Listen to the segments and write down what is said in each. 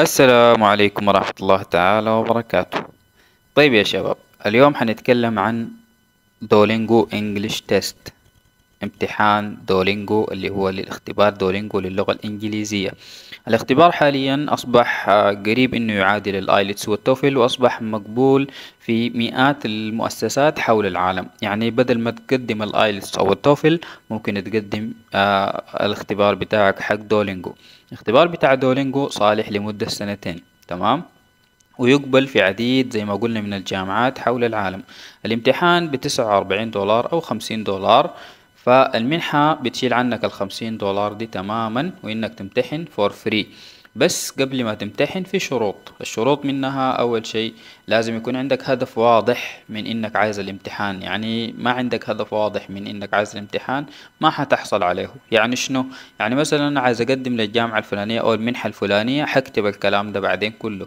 السلام عليكم ورحمة الله تعالى وبركاته طيب يا شباب اليوم حنتكلم عن دولينجو انجلش تيست امتحان دولينجو اللي هو للاختبار دولينجو للغة الإنجليزية الاختبار حاليا أصبح آه، قريب أنه يعادل الآيلتس والتوفل وأصبح مقبول في مئات المؤسسات حول العالم يعني بدل ما تقدم الآيلتس أو التوفل ممكن تقدم آه، الاختبار بتاعك حق دولينجو الاختبار بتاع دولينجو صالح لمدة سنتين تمام ويقبل في عديد زي ما قلنا من الجامعات حول العالم الامتحان ب 49 دولار أو 50 دولار فالمنحة بتشيل عنك الخمسين دولار دي تماما وإنك تمتحن فور فري بس قبل ما تمتحن في شروط الشروط منها أول شيء لازم يكون عندك هدف واضح من إنك عايز الامتحان يعني ما عندك هدف واضح من إنك عايز الامتحان ما حتحصل عليه يعني شنو يعني مثلا أنا عايز أقدم للجامعة الفلانية أو المنحة الفلانية حكتب الكلام ده بعدين كله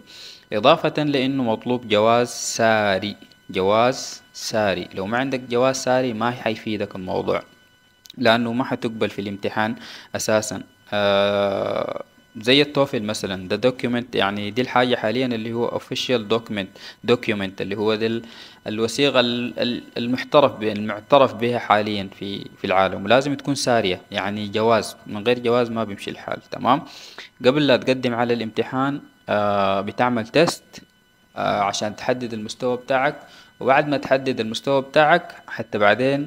إضافة لأنه مطلوب جواز ساري جواز ساري لو ما عندك جواز ساري ما حيفيدك الموضوع لأنه ما حتقبل في الامتحان أساسا آه زي التوفل مثلا ده دوكيومنت يعني دي الحاجة حاليا اللي هو اوفيشيال دوكيومنت دوكيومنت اللي هو دي الوثيقة المحترف المعترف بها حاليا في في العالم ولازم تكون سارية يعني جواز من غير جواز ما بيمشي الحال تمام قبل لا تقدم على الامتحان آه بتعمل تيست آه عشان تحدد المستوى بتاعك وبعد ما تحدد المستوى بتاعك حتى بعدين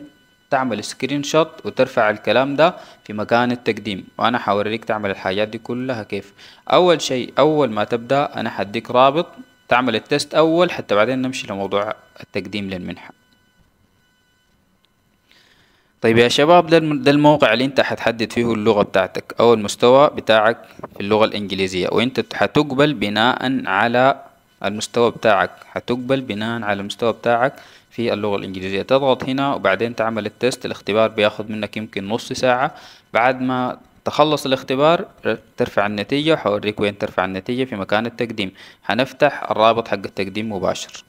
تعمل سكرين شوت وترفع الكلام ده في مكان التقديم وانا حوريك تعمل الحاجات دي كلها كيف اول شيء اول ما تبدا انا حديك رابط تعمل التست اول حتى بعدين نمشي لموضوع التقديم للمنحه طيب يا شباب ده الموقع اللي انت حتحدد فيه اللغة بتاعتك او المستوى بتاعك في اللغة الانجليزية وانت حتقبل بناء على المستوى بتاعك حتقبل بناء على المستوى بتاعك في اللغة الإنجليزية تضغط هنا وبعدين تعمل التست الاختبار بياخد منك يمكن نص ساعة بعد ما تخلص الاختبار ترفع النتيجة وحوريك وين ترفع النتيجة في مكان التقديم هنفتح الرابط حق التقديم مباشر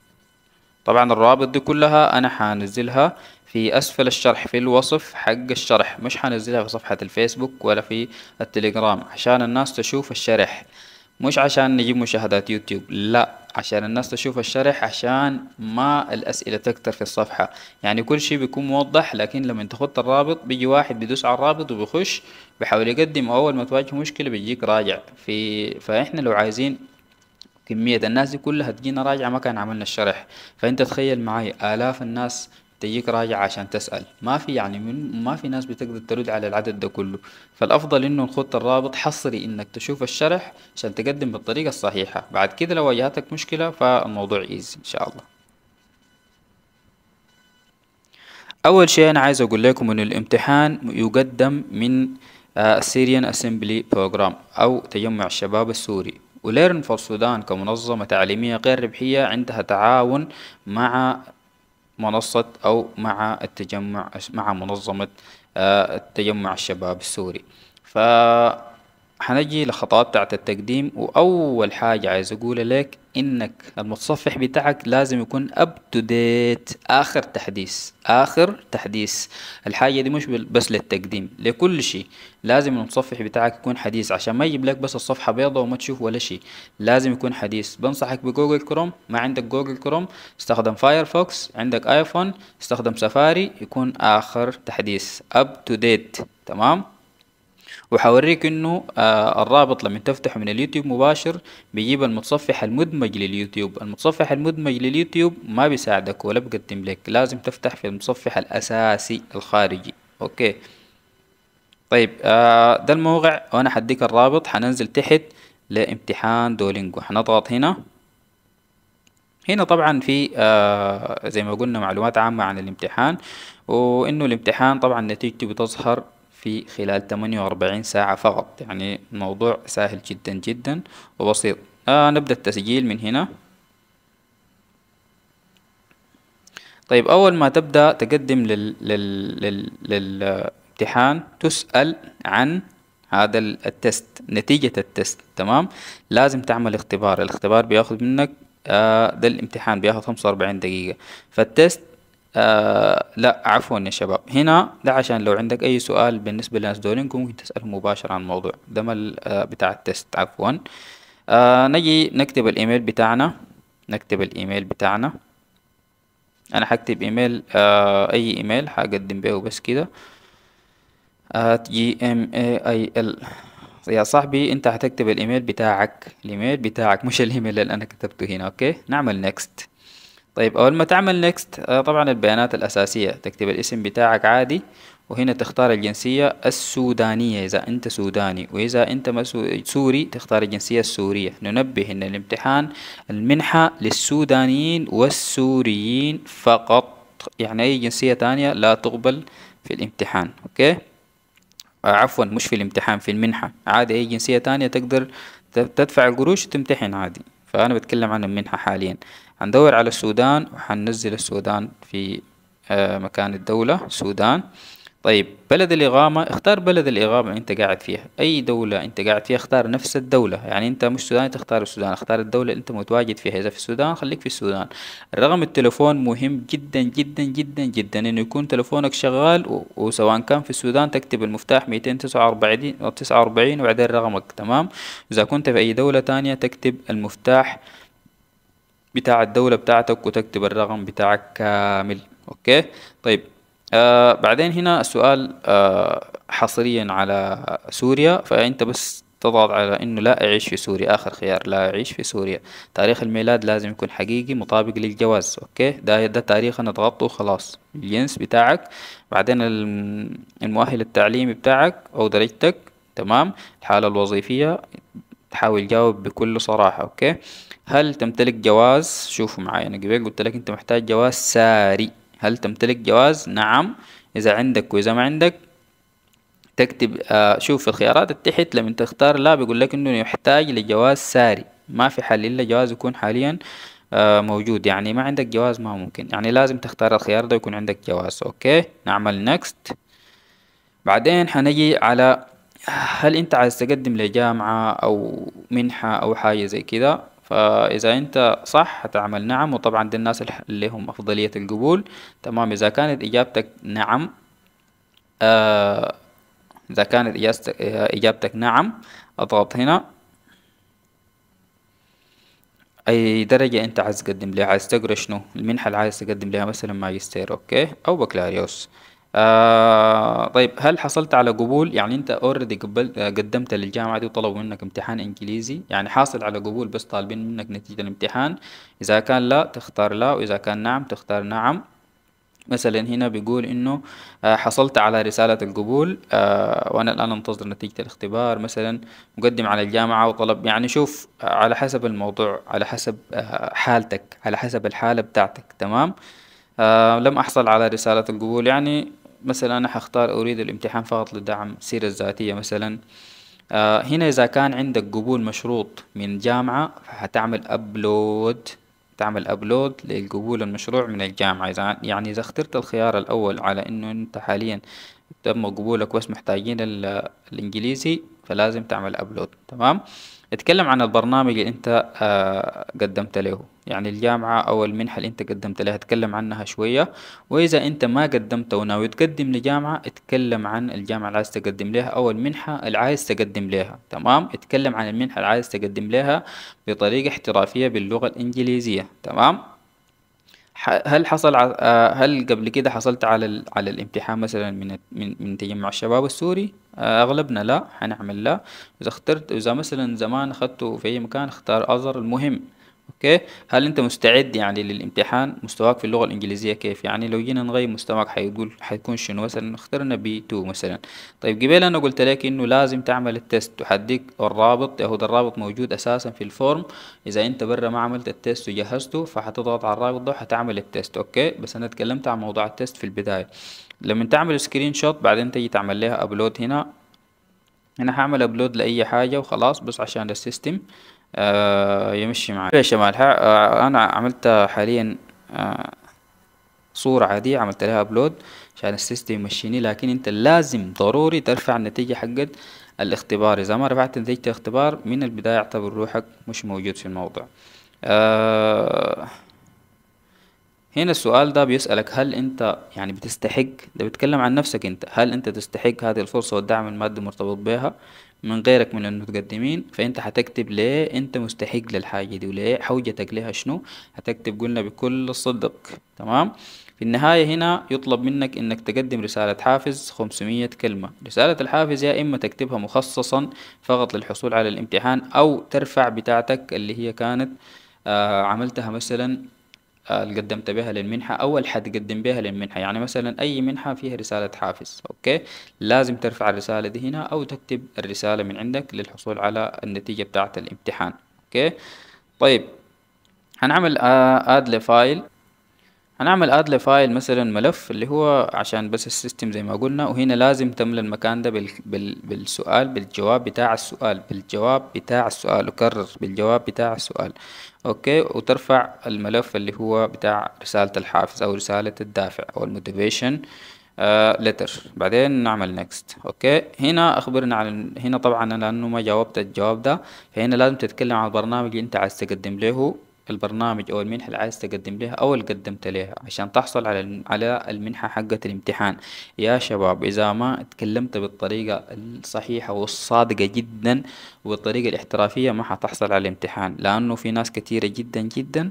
طبعا الرابط دي كلها أنا هنزلها في أسفل الشرح في الوصف حق الشرح مش هنزلها في صفحة الفيسبوك ولا في التليجرام عشان الناس تشوف الشرح مش عشان نجيب مشاهدات يوتيوب لا عشان الناس تشوف الشرح عشان ما الأسئلة تكتر في الصفحة يعني كل شيء بيكون موضح لكن لما تخط الرابط بيجي واحد بيدوس على الرابط وبيخش بيحاول يقدم أول ما تواجه مشكلة بيجيك راجع في فإحنا لو عايزين كمية الناس دي كلها تجينا راجعة ما كان عملنا الشرح فأنت تخيل معي آلاف الناس تجيك راجع عشان تسأل ما في يعني من ما في ناس بتقدر ترد على العدد ده كله فالأفضل إنه الخط الرابط حصري إنك تشوف الشرح عشان تقدم بالطريقة الصحيحة بعد كده لو واجهتك مشكلة فالموضوع إيزي إن شاء الله أول شيء أنا عايز أقول لكم إنه الامتحان يقدم من سيريان أسمبلي بروجرام أو تجمع الشباب السوري وليرن فور السودان كمنظمة تعليمية غير ربحية عندها تعاون مع منصة أو مع التجمع مع منظمة آه، التجمع الشباب السوري ف حنجي لخطوات بتاعت التقديم وأول حاجة عايز أقولها لك انك المتصفح بتاعك لازم يكون اب تو ديت اخر تحديث اخر تحديث الحاجه دي مش بس للتقديم لكل شيء لازم المتصفح بتاعك يكون حديث عشان ما يجيب لك بس الصفحه بيضاء وما تشوف ولا شيء لازم يكون حديث بنصحك بجوجل كروم ما عندك جوجل كروم استخدم فايرفوكس عندك ايفون استخدم سفاري يكون اخر تحديث اب تو ديت تمام وحوريك انه آه الرابط لما تفتحه من اليوتيوب مباشر بيجيب المتصفح المدمج لليوتيوب المتصفح المدمج لليوتيوب ما بيساعدك ولا بقدم لك لازم تفتح في المتصفح الاساسي الخارجي اوكي طيب آه ده الموقع وانا حديك الرابط حننزل تحت لامتحان دولينجو حنضغط هنا هنا طبعا في آه زي ما قلنا معلومات عامة عن الامتحان وانه الامتحان طبعا نتيجته بتظهر في خلال 48 ساعة فقط يعني الموضوع سهل جدا جدا وبسيط آه نبدأ التسجيل من هنا طيب أول ما تبدأ تقدم لل... لل... لل... للامتحان تسأل عن هذا التست نتيجة التست تمام لازم تعمل اختبار الاختبار بياخذ منك آه ده الامتحان بياخذ 45 دقيقة فالتست آه لا عفوا يا شباب هنا ده عشان لو عندك اي سؤال بالنسبه لناس دولينج ممكن تسأل مباشره عن الموضوع ده آه بتاع التست عفوا آه نجي نكتب الايميل بتاعنا نكتب الايميل بتاعنا انا هكتب ايميل آه اي ايميل هقدم بيه بس كده جي ام اي ال يا صاحبي انت هتكتب الايميل بتاعك الايميل بتاعك مش الايميل اللي انا كتبته هنا اوكي نعمل نيكست طيب أول ما تعمل نيكست آه، طبعا البيانات الأساسية تكتب الاسم بتاعك عادي وهنا تختار الجنسية السودانية إذا أنت سوداني وإذا أنت سوري تختار الجنسية السورية ننبه أن الامتحان المنحة للسودانيين والسوريين فقط يعني أي جنسية تانية لا تقبل في الامتحان أوكي آه، عفوا مش في الامتحان في المنحة عادي أي جنسية تانية تقدر تدفع القروش وتمتحن عادي فأنا بتكلم عن المنحة حاليا هندور على السودان وحننزل السودان في آه، مكان الدولة سودان طيب بلد الإقامة اختار بلد الإقامة أنت قاعد فيها أي دولة أنت قاعد فيها اختار نفس الدولة يعني أنت مش سوداني تختار السودان اختار الدولة اللي أنت متواجد فيها إذا في السودان خليك في السودان رقم التلفون مهم جدا جدا جدا جدا إنه يكون تلفونك شغال وسواء كان في السودان تكتب المفتاح 249 وبعدين رقمك تمام إذا كنت في أي دولة تانية تكتب المفتاح بتاع الدولة بتاعتك وتكتب الرقم بتاعك كامل اوكي طيب آه بعدين هنا السؤال آه حصريا على سوريا فأنت بس تضغط على انه لا اعيش في سوريا اخر خيار لا اعيش في سوريا تاريخ الميلاد لازم يكون حقيقي مطابق للجواز اوكي ده ده تاريخ انا ضغطته خلاص الجنس بتاعك بعدين المؤهل التعليمي بتاعك او درجتك تمام الحالة الوظيفية تحاول تجاوب بكل صراحة أوكي هل تمتلك جواز شوفوا معايا أنا قبل قلت لك أنت محتاج جواز ساري هل تمتلك جواز نعم إذا عندك وإذا ما عندك تكتب آه شوف الخيارات تحت لما تختار لا بيقول لك انه يحتاج لجواز ساري ما في حل الا جواز يكون حاليا آه موجود يعني ما عندك جواز ما ممكن يعني لازم تختار الخيار ده يكون عندك جواز اوكي نعمل نكست بعدين حنجي على هل انت عايز تقدم لجامعة او منحة او حاجة زي كده فاذا انت صح هتعمل نعم وطبعا دي الناس اللي هم افضلية القبول تمام اذا كانت اجابتك نعم آه اذا كانت آه، اجابتك نعم اضغط هنا اي درجة انت عايز تقدم لها عايز تقرا شنو المنحة اللي عايز تقدم لها مثلا ماجستير اوكي او بكالوريوس آه طيب هل حصلت على قبول يعني انت اوريدي قدمت للجامعه دي وطلبوا منك امتحان انجليزي يعني حاصل على قبول بس طالبين منك نتيجه الامتحان اذا كان لا تختار لا واذا كان نعم تختار نعم مثلا هنا بيقول انه آه، حصلت على رسالة القبول آه، وانا الان انتظر نتيجة الاختبار مثلا مقدم على الجامعة وطلب يعني شوف آه، على حسب الموضوع على حسب حالتك على حسب الحالة بتاعتك تمام آه لم أحصل على رسالة القبول يعني مثلا أنا حختار أريد الامتحان فقط لدعم السيرة الذاتية مثلا آه هنا إذا كان عندك قبول مشروط من جامعة فهتعمل أبلود تعمل أبلود للقبول المشروع من الجامعة إذا يعني إذا اخترت الخيار الأول على إنه أنت حاليا تم قبولك بس محتاجين الإنجليزي فلازم تعمل أبلود تمام اتكلم عن البرنامج اللي أنت آه قدمت له يعني الجامعة أو المنحة اللي أنت قدمت لها اتكلم عنها شوية وإذا أنت ما قدمت وناوي تقدم لجامعة اتكلم عن الجامعة اللي عايز تقدم لها أو المنحة اللي عايز تقدم لها تمام اتكلم عن المنحة اللي عايز تقدم لها بطريقة احترافية باللغة الإنجليزية تمام هل حصل آه، هل قبل كده حصلت على على الامتحان مثلا من من من تجمع الشباب السوري آه، اغلبنا لا حنعمل لا اذا اخترت اذا مثلا زمان اخذته في اي مكان اختار اظهر المهم اوكي هل انت مستعد يعني للامتحان مستواك في اللغه الانجليزيه كيف يعني لو جينا نغير مستواك حيقول حيكون شنو مثلا اخترنا بي 2 مثلا طيب قبل انا قلت لك انه لازم تعمل التست تحديك الرابط ياخد الرابط موجود اساسا في الفورم اذا انت برا ما عملت التست وجهزته فحتضغط على الرابط ده وحتعمل التست اوكي بس انا اتكلمت عن موضوع التست في البدايه لما تعمل سكرين شوت بعدين تجي تعمل لها ابلود هنا انا هعمل ابلود لاي حاجة وخلاص بس عشان السيستم آه يمشي معي إيه يا شمال آه انا عملت حاليا آه صورة عادية عملت لها ابلود عشان السيستم يمشيني لكن انت لازم ضروري ترفع النتيجة حقت الاختبار اذا ما رفعت نتيجة الاختبار من البداية اعتبر روحك مش موجود في الموضوع آه هنا السؤال ده بيسألك هل انت يعني بتستحق ده بيتكلم عن نفسك انت هل انت تستحق هذه الفرصة والدعم المادي المرتبط بها من غيرك من المتقدمين فانت هتكتب ليه انت مستحق للحاجة دي وليه حوجتك لها شنو هتكتب قلنا بكل الصدق تمام في النهاية هنا يطلب منك انك تقدم رسالة حافز 500 كلمة رسالة الحافز يا اما تكتبها مخصصا فقط للحصول على الامتحان او ترفع بتاعتك اللي هي كانت آه، عملتها مثلا اللي قدمت بها للمنحة أول حد حتقدم بها للمنحة يعني مثلا أي منحة فيها رسالة حافز أوكي لازم ترفع الرسالة دي هنا أو تكتب الرسالة من عندك للحصول على النتيجة بتاعة الامتحان أوكي طيب هنعمل آد لفايل هنعمل اد لفايل مثلا ملف اللي هو عشان بس السيستم زي ما قلنا وهنا لازم تملى المكان ده بال... بال... بالسؤال بالجواب بتاع السؤال بالجواب بتاع السؤال وكرر بالجواب بتاع السؤال اوكي وترفع الملف اللي هو بتاع رسالة الحافز او رسالة الدافع او الموتيفيشن لتر آه، uh, بعدين نعمل نيكست اوكي هنا اخبرنا عن هنا طبعا لانه ما جاوبت الجواب ده فهنا لازم تتكلم عن البرنامج اللي انت عايز تقدم له البرنامج او المنحه اللي عايز تقدم لها او اللي قدمت لها عشان تحصل على على المنحه حقه الامتحان يا شباب اذا ما اتكلمت بالطريقه الصحيحه والصادقه جدا والطريقه الاحترافيه ما حتحصل على الامتحان لانه في ناس كثيره جدا جدا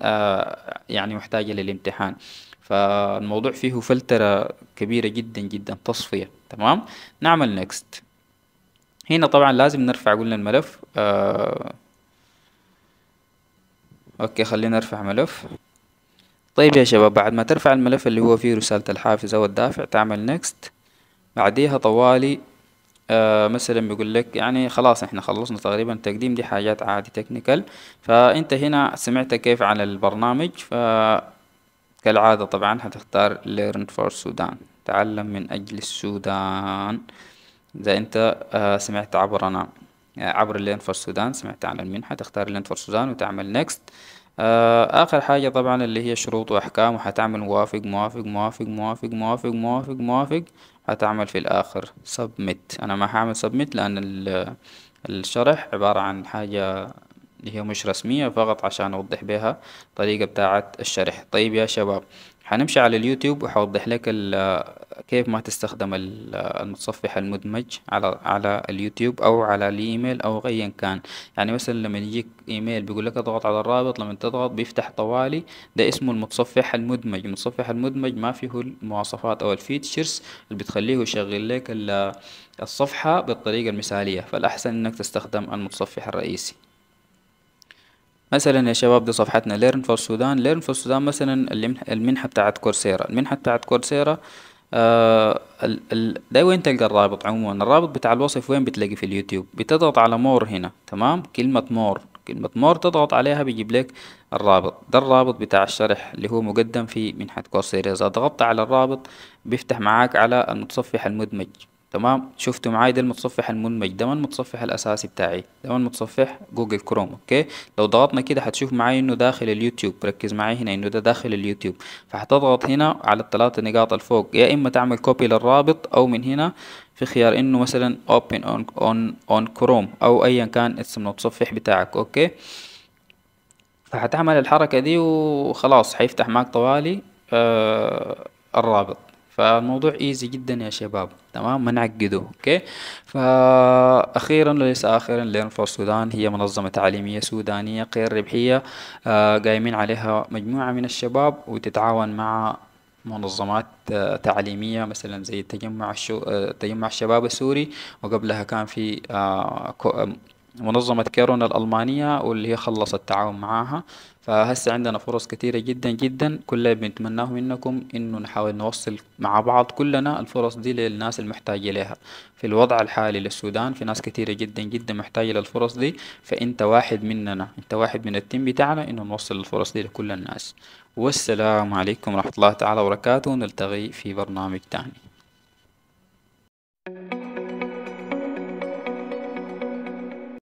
آه، يعني محتاجه للامتحان فالموضوع فيه فلترة كبيرة جدا جدا تصفية تمام نعمل نيكست هنا طبعا لازم نرفع قلنا الملف آه اوكي خلينا ارفع ملف طيب يا شباب بعد ما ترفع الملف اللي هو فيه رسالة الحافز او الدافع تعمل نيكست بعديها طوالي آه مثلا بيقول لك يعني خلاص احنا خلصنا تقريبا التقديم دي حاجات عادي تكنيكال فانت هنا سمعت كيف عن البرنامج ف كالعادة طبعا هتختار learn for Sudan تعلم من اجل السودان اذا انت آه سمعت عبر انا نعم. عبر اللين فور سودان سمعت عن المنحة تختار اللين فور سودان وتعمل نيكست آه، آخر حاجة طبعا اللي هي شروط وأحكام وحتعمل موافق موافق موافق موافق موافق موافق موافق هتعمل في الآخر سبميت أنا ما هعمل سبميت لأن الشرح عبارة عن حاجة اللي هي مش رسمية فقط عشان أوضح بها طريقة بتاعة الشرح طيب يا شباب حنمشي على اليوتيوب وحوضح لك كيف ما تستخدم المتصفح المدمج على على اليوتيوب او على الايميل او ايا كان يعني مثلا لما يجيك ايميل بيقول لك اضغط على الرابط لما تضغط بيفتح طوالي ده اسمه المتصفح المدمج المتصفح المدمج ما فيه المواصفات او الفيتشرز اللي بتخليه يشغل لك الصفحة بالطريقة المثالية فالاحسن انك تستخدم المتصفح الرئيسي مثلا يا شباب دي صفحتنا ليرن فور سودان ليرن فور سودان مثلا المنحة بتاعت كورسيرا المنحة بتاعت كورسيرا آه ال ال ده وين تلقى الرابط عموما الرابط بتاع الوصف وين بتلاقي في اليوتيوب بتضغط على مور هنا تمام كلمة مور كلمة مور تضغط عليها بيجيب لك الرابط ده الرابط بتاع الشرح اللي هو مقدم في منحة كورسيرا إذا ضغطت على الرابط بيفتح معاك على المتصفح المدمج تمام شفتوا معاي ده المتصفح المنمج ده المتصفح الاساسي بتاعي ده المتصفح جوجل كروم اوكي لو ضغطنا كده هتشوف معاي انه داخل اليوتيوب ركز معاي هنا انه ده داخل اليوتيوب فهتضغط هنا على الثلاثه نقاط الفوق يا اما تعمل كوبي للرابط او من هنا في خيار انه مثلا اوبن اون اون اون كروم او ايا كان اسم المتصفح بتاعك اوكي فهتعمل الحركه دي وخلاص هيفتح معك طوالي آه الرابط فالموضوع ايزي جدا يا شباب تمام ما نعقده اوكي فاخيرا وليس اخرا ليرن فور سودان هي منظمه تعليميه سودانيه غير ربحيه آه قايمين عليها مجموعه من الشباب وتتعاون مع منظمات آه، تعليمية مثلا زي تجمع الشو... آه، تجمع الشباب السوري وقبلها كان في آه، منظمة كيرون الألمانية واللي هي خلصت التعاون معاها فهسه عندنا فرص كتيرة جدا جدا كل اللي بنتمناه منكم إنه نحاول نوصل مع بعض كلنا الفرص دي للناس المحتاجة لها في الوضع الحالي للسودان في ناس كتيرة جدا جدا محتاجة للفرص دي فأنت واحد مننا أنت واحد من التيم بتاعنا إنه نوصل الفرص دي لكل الناس والسلام عليكم ورحمة الله تعالى وبركاته نلتقي في برنامج تاني